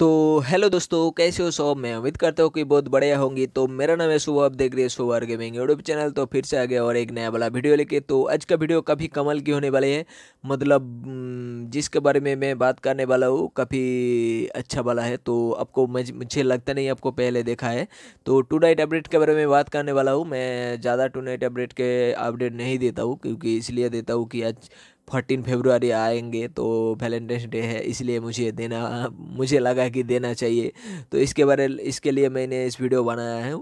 तो हेलो दोस्तों कैसे हो सो मैं उम्मीद करता हूँ कि बहुत बढ़िया होंगी तो मेरा नाम है सुबह आप देख रहे हैं सुबह गेमिंग यूट्यूब चैनल तो फिर से आ गया और एक नया वाला वीडियो लेके तो आज का वीडियो काफ़ी कमल की होने वाली है मतलब जिसके बारे में मैं बात करने वाला हूँ काफ़ी अच्छा वाला है तो आपको मुझे लगता नहीं आपको पहले देखा है तो टू नाइट अपडेट के बारे में बात करने वाला हूँ मैं ज़्यादा टू नाइट अपडेट के अपडेट नहीं देता हूँ क्योंकि इसलिए देता हूँ कि आज फोर्टीन फेब्रुआरी आएंगे तो वैलेंटाइंस डे है इसलिए मुझे देना मुझे लगा कि देना चाहिए तो इसके बारे इसके लिए मैंने इस वीडियो बनाया है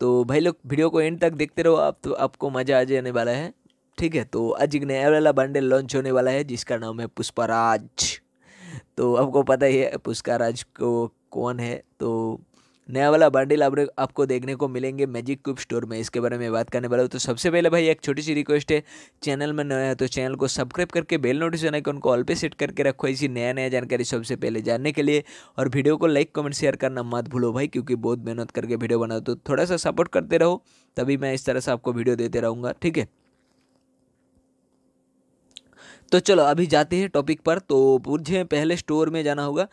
तो भाई लोग वीडियो को एंड तक देखते रहो आप तो आपको मज़ा आ जाने वाला है ठीक है तो आज एक नया वाला बंडे लॉन्च होने वाला है जिसका नाम है पुष्पाराज तो आपको पता ही है राज को कौन है तो नया वाला बंडल आप आपको देखने को मिलेंगे मैजिक क्यूब स्टोर में इसके बारे में बात करने वाला हूँ तो सबसे पहले भाई एक छोटी सी रिक्वेस्ट है चैनल में नया है तो चैनल को सब्सक्राइब करके बेल नोटिफिकेशन आइकन को ऑल पे सेट करके रखो इसी नया नया जानकारी सबसे पहले जानने के लिए और वीडियो को लाइक कमेंट शेयर करना मत भूलो भाई क्योंकि बहुत मेहनत करके वीडियो बनाओ तो थोड़ा सा सपोर्ट करते रहो तभी मैं इस तरह से आपको वीडियो देते रहूँगा ठीक है तो चलो अभी जाते हैं टॉपिक पर तो मुझे पहले स्टोर में जाना होगा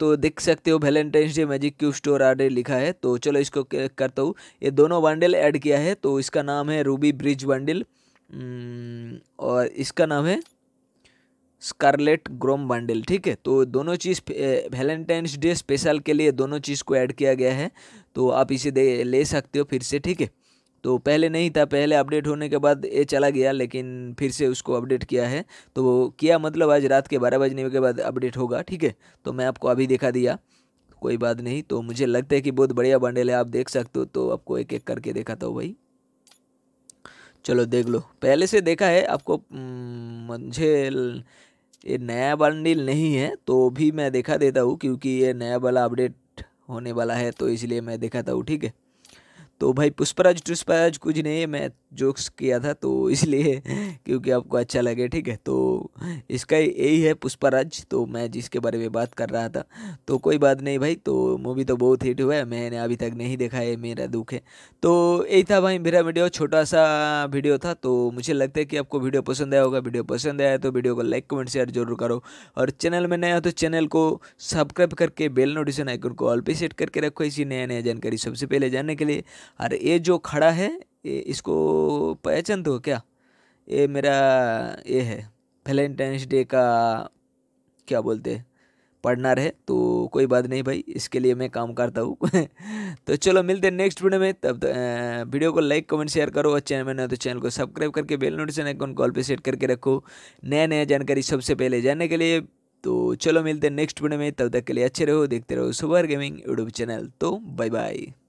तो देख सकते हो Valentine's day magic cube store आर लिखा है तो चलो इसको करता हूँ ये दोनों बंडल ऐड किया है तो इसका नाम है रूबी ब्रिज बंडल और इसका नाम है स्कारलेट ग्रोम बंडल ठीक है तो दोनों चीज़ वैलेंटाइंस डे स्पेशल के लिए दोनों चीज़ को ऐड किया गया है तो आप इसे ले सकते हो फिर से ठीक है तो पहले नहीं था पहले अपडेट होने के बाद ये चला गया लेकिन फिर से उसको अपडेट किया है तो किया मतलब आज रात के बारह बजने के बाद अपडेट होगा ठीक है तो मैं आपको अभी दिखा दिया कोई बात नहीं तो मुझे लगता है कि बहुत बढ़िया बंडल है आप देख सकते हो तो आपको एक एक करके देखा हूँ भाई चलो देख लो पहले से देखा है आपको मुझे ये नया बंडल नहीं है तो भी मैं देखा देता हूँ क्योंकि ये नया वाला अपडेट होने वाला है तो इसलिए मैं देखाता हूँ ठीक है तो भाई पुष्पराज टुष्पराज कुछ नहीं है मैं जोक्स किया था तो इसलिए क्योंकि आपको अच्छा लगे ठीक है तो इसका यही है पुष्पराज तो मैं जिसके बारे में बात कर रहा था तो कोई बात नहीं भाई तो मूवी तो बहुत हिट हुआ है मैंने अभी तक नहीं देखा है मेरा दुख है तो यही था भाई मेरा वीडियो छोटा सा वीडियो था तो मुझे लगता है कि आपको वीडियो पसंद आया होगा वीडियो पसंद आया तो वीडियो को लाइक कमेंट शेयर जरूर करो और चैनल में नया हो तो चैनल को सब्सक्राइब करके बेल नोटिफिकेशन आइकन को ऑल पे सेट करके रखो इसी नया नया जानकारी सबसे पहले जानने के लिए और ये जो खड़ा है ये इसको पहचान दो क्या ये मेरा ये है वैलेंटाइंस डे का क्या बोलते हैं रहे तो कोई बात नहीं भाई इसके लिए मैं काम करता हूँ तो चलो मिलते हैं नेक्स्ट वीडियो में तब तो वीडियो को लाइक कमेंट शेयर करो और चैनल में ना तो चैनल को सब्सक्राइब करके बेल नोटिफिकेशन आइकॉन कॉल पे सेट करके रखो नया नया जानकारी सबसे पहले जानने के लिए तो चलो मिलते हैं नेक्स्ट वीडियो में तब तक के लिए अच्छे रहो देखते रहो सुपर गेमिंग यूट्यूब चैनल तो बाय बाय